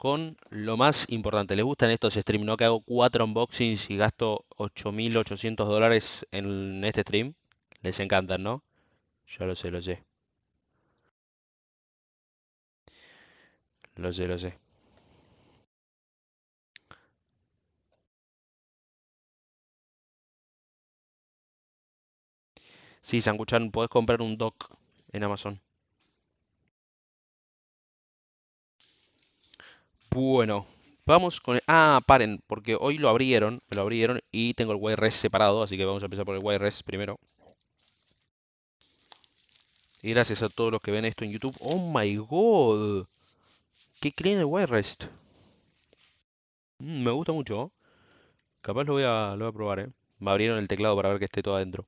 con lo más importante. ¿Les gustan estos streams? ¿No que hago cuatro unboxings y gasto 8.800 dólares en este stream? Les encantan, ¿no? Yo lo sé, lo sé. Lo sé, lo sé. Sí, Sanguchan, puedes comprar un doc en Amazon. Bueno, vamos con... El... Ah, paren, porque hoy lo abrieron, lo abrieron y tengo el Wireless separado, así que vamos a empezar por el Wireless primero. Y gracias a todos los que ven esto en YouTube. ¡Oh, my God! ¿Qué creen el Wireless. Mm, me gusta mucho. ¿oh? Capaz lo voy, a, lo voy a probar, ¿eh? Me abrieron el teclado para ver que esté todo adentro.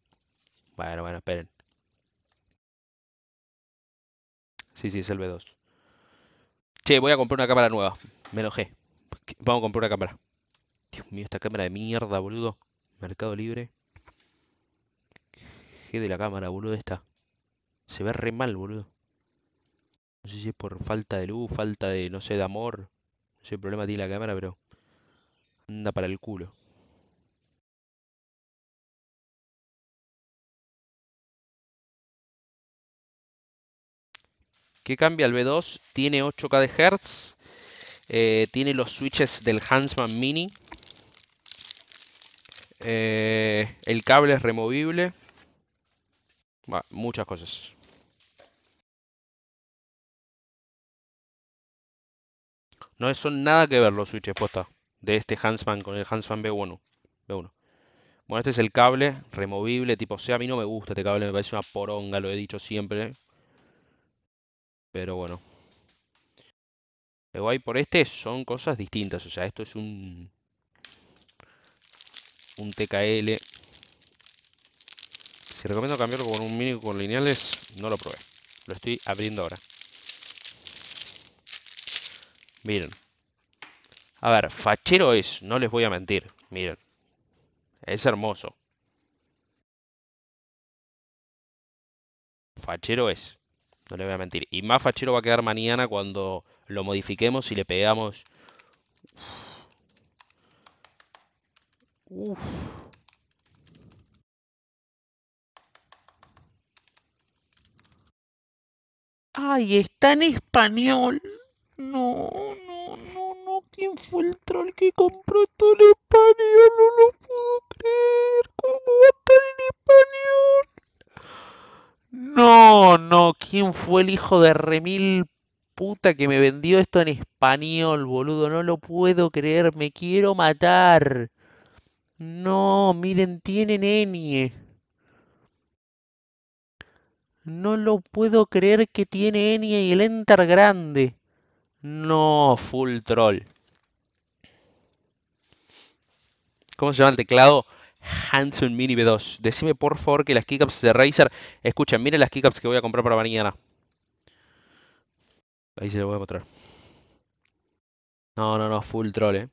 Bueno, bueno, esperen. Sí, sí, es el B2. Che, voy a comprar una cámara nueva. Me enojé. Vamos a comprar una cámara. Dios mío, esta cámara de mierda, boludo. Mercado Libre. G de la cámara, boludo, esta. Se ve re mal, boludo. No sé si es por falta de luz, falta de, no sé, de amor. No sé, el problema tiene la cámara, pero... Anda para el culo. ¿Qué cambia? El B2 tiene 8K de Hertz. Eh, tiene los switches del Hansman Mini. Eh, el cable es removible. muchas cosas. No son nada que ver los switches posta de este Hansman con el Hansman B1. B1. Bueno, este es el cable removible tipo C. A mí no me gusta este cable, me parece una poronga, lo he dicho siempre. Pero bueno. Pero hay por este son cosas distintas. O sea, esto es un... Un TKL. Si recomiendo cambiarlo con un mini con lineales, no lo probé. Lo estoy abriendo ahora. Miren. A ver, fachero es, no les voy a mentir. Miren. Es hermoso. Fachero es. No le voy a mentir. Y más fachero va a quedar mañana cuando lo modifiquemos y le pegamos... Uf. ¡Ay, está en español! No, no, no, no. ¿Quién fue el troll que compró todo en español? No lo puedo no, ¿quién fue el hijo de remil puta que me vendió esto en español, boludo? No lo puedo creer, me quiero matar. No, miren, tienen Enie. No lo puedo creer que tiene Enie y el Enter grande. No, full troll. ¿Cómo se llama el teclado? Hanson Mini B2. Decime por favor que las keycaps de Razer. Escuchen, miren las keycaps que voy a comprar para mañana. Ahí se lo voy a mostrar. No, no, no, full troll, eh.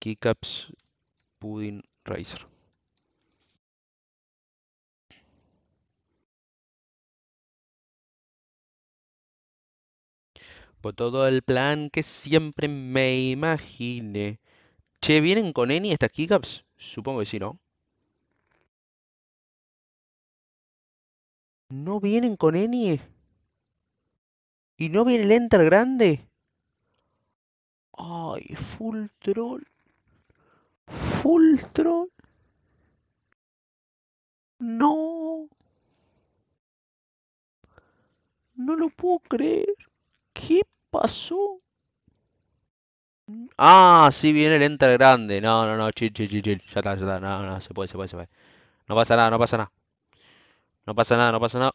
Keycaps Pudding Razer. Por todo el plan que siempre me imaginé. Che, ¿vienen con Eni estas keycaps Supongo que sí, ¿no? No vienen con Enie. Y no viene el Enter grande. Ay, full troll. Full troll. No. No lo puedo creer. ¿Qué pasó? Ah, sí, viene el enter grande. No, no, no, chill, chill, chill, chill. Ya está, ya está. No, no, se puede, se puede, se puede. No pasa nada, no pasa nada. No pasa nada, no pasa nada.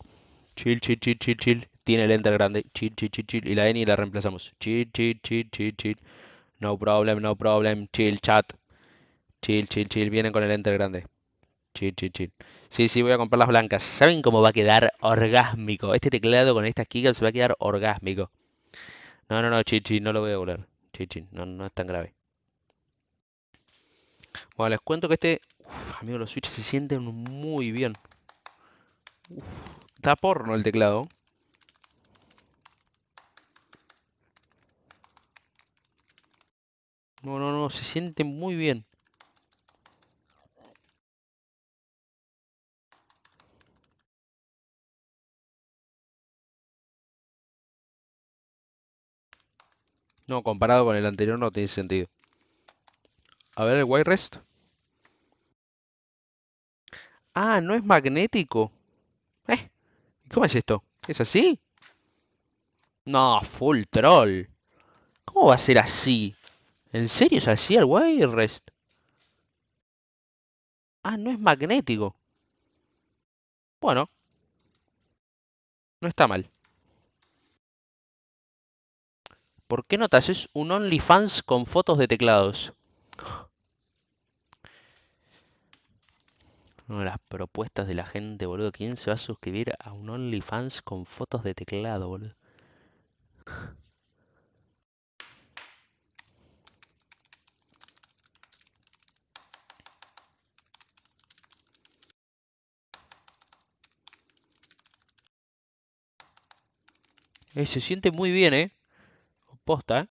Chill, chill, chill, chill, chill. Tiene el enter grande. Chill, chill, chill, chill. Y la N y la reemplazamos. Chill, chill, chill, chill, chill. No problem, no problem. Chill, chat. Chill, chill, chill. Vienen con el enter grande. Chill, chill, chill. Sí, sí, voy a comprar las blancas. ¿Saben cómo va a quedar orgásmico? Este teclado con estas keycaps se va a quedar orgásmico. No, no, no, chill, chill. No lo voy a volver no, es tan grave. Bueno, les cuento que este... Uf, amigo, los switches se sienten muy bien. Uf, está porno el teclado. No, no, no, se siente muy bien. No, comparado con el anterior no tiene sentido. A ver el white rest. Ah, no es magnético. ¿Eh? ¿Cómo es esto? ¿Es así? No, full troll. ¿Cómo va a ser así? ¿En serio es así el white rest? Ah, no es magnético. Bueno. No está mal. ¿Por qué notas es un OnlyFans con fotos de teclados? Una de las propuestas de la gente, boludo. ¿Quién se va a suscribir a un OnlyFans con fotos de teclado, boludo? Eh, se siente muy bien, ¿eh? comportar